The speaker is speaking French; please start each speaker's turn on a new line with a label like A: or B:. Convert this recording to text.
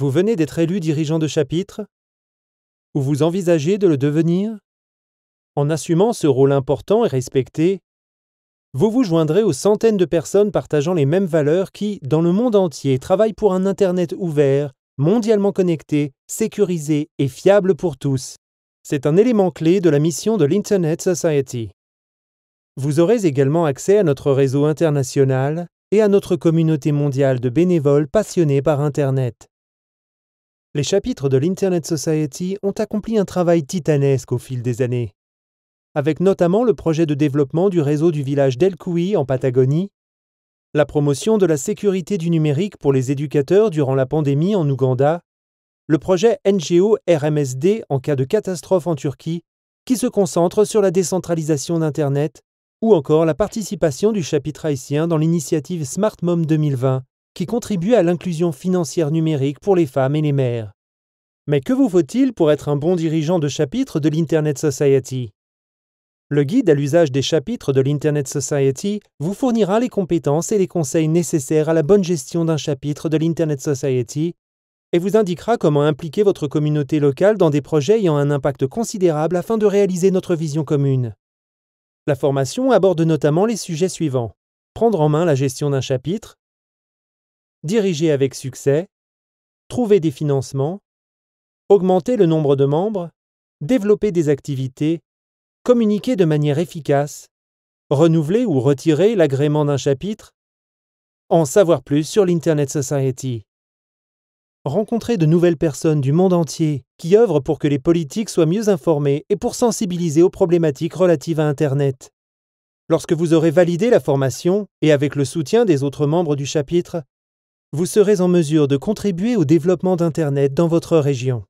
A: Vous venez d'être élu dirigeant de chapitre Ou vous envisagez de le devenir En assumant ce rôle important et respecté, vous vous joindrez aux centaines de personnes partageant les mêmes valeurs qui, dans le monde entier, travaillent pour un Internet ouvert, mondialement connecté, sécurisé et fiable pour tous. C'est un élément clé de la mission de l'Internet Society. Vous aurez également accès à notre réseau international et à notre communauté mondiale de bénévoles passionnés par Internet les chapitres de l'Internet Society ont accompli un travail titanesque au fil des années. Avec notamment le projet de développement du réseau du village d'El en Patagonie, la promotion de la sécurité du numérique pour les éducateurs durant la pandémie en Ouganda, le projet NGO RMSD en cas de catastrophe en Turquie, qui se concentre sur la décentralisation d'Internet, ou encore la participation du chapitre haïtien dans l'initiative Smart Mom 2020, qui contribue à l'inclusion financière numérique pour les femmes et les mères. Mais que vous faut-il pour être un bon dirigeant de chapitre de l'Internet Society Le guide à l'usage des chapitres de l'Internet Society vous fournira les compétences et les conseils nécessaires à la bonne gestion d'un chapitre de l'Internet Society et vous indiquera comment impliquer votre communauté locale dans des projets ayant un impact considérable afin de réaliser notre vision commune. La formation aborde notamment les sujets suivants. Prendre en main la gestion d'un chapitre, diriger avec succès, trouver des financements, augmenter le nombre de membres, développer des activités, communiquer de manière efficace, renouveler ou retirer l'agrément d'un chapitre, en savoir plus sur l'Internet Society. Rencontrer de nouvelles personnes du monde entier qui œuvrent pour que les politiques soient mieux informées et pour sensibiliser aux problématiques relatives à Internet. Lorsque vous aurez validé la formation et avec le soutien des autres membres du chapitre, vous serez en mesure de contribuer au développement d'Internet dans votre région.